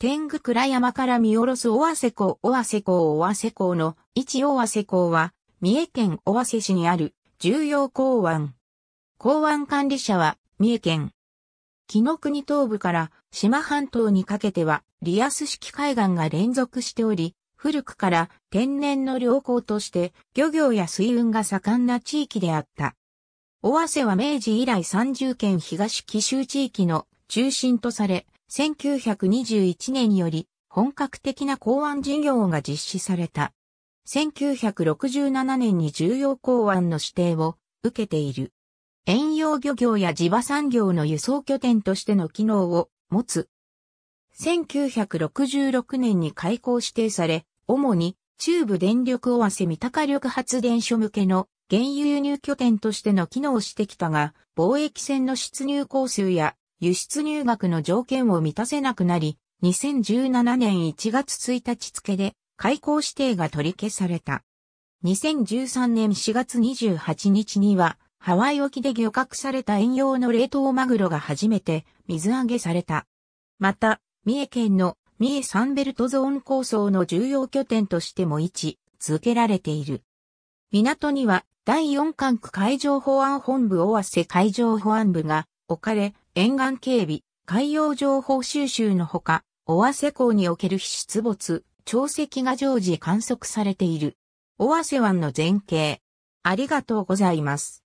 天狗倉山から見下ろす尾鷲港尾鷲港尾鷲港の一尾鷲港は、三重県尾鷲市にある重要港湾。港湾管理者は三重県。紀の国東部から島半島にかけてはリアス式海岸が連続しており、古くから天然の良港として漁業や水運が盛んな地域であった。尾鷲は明治以来30県東紀州地域の中心とされ、1921年より本格的な港湾事業が実施された。1967年に重要港湾の指定を受けている。遠洋漁業や地場産業の輸送拠点としての機能を持つ。1966年に開港指定され、主に中部電力尾鷲三鷹力発電所向けの原油輸入拠点としての機能をしてきたが、貿易船の出入港数や輸出入額の条件を満たせなくなり、2017年1月1日付で開港指定が取り消された。2013年4月28日には、ハワイ沖で漁獲された遠洋の冷凍マグロが初めて水揚げされた。また、三重県の三重サンベルトゾーン構想の重要拠点としても位置続けられている。港には第4管区海上保安本部和瀬海上保安部が置かれ、沿岸警備、海洋情報収集のほか、尾鷲港における出没、潮汐が常時観測されている。尾鷲湾の前景。ありがとうございます。